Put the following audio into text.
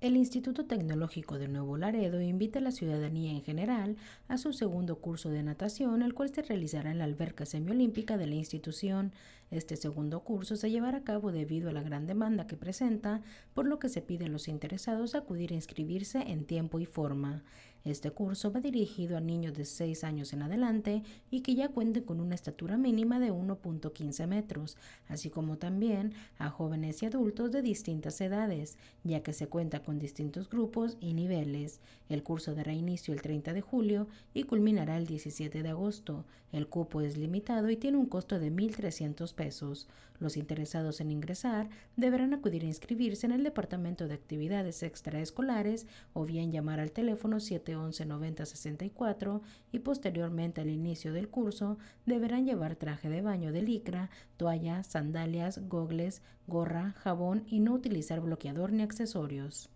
El Instituto Tecnológico de Nuevo Laredo invita a la ciudadanía en general a su segundo curso de natación, el cual se realizará en la alberca semiolímpica de la institución. Este segundo curso se llevará a cabo debido a la gran demanda que presenta, por lo que se pide a los interesados acudir a inscribirse en tiempo y forma. Este curso va dirigido a niños de 6 años en adelante y que ya cuenten con una estatura mínima de 1.15 metros, así como también a jóvenes y adultos de distintas edades, ya que se cuenta con distintos grupos y niveles. El curso dará inicio el 30 de julio y culminará el 17 de agosto. El cupo es limitado y tiene un costo de 1.300 pesos. Los interesados en ingresar deberán acudir a inscribirse en el Departamento de Actividades Extraescolares o bien llamar al teléfono 7 119064 y posteriormente al inicio del curso deberán llevar traje de baño de licra, toalla, sandalias, gogles, gorra, jabón y no utilizar bloqueador ni accesorios.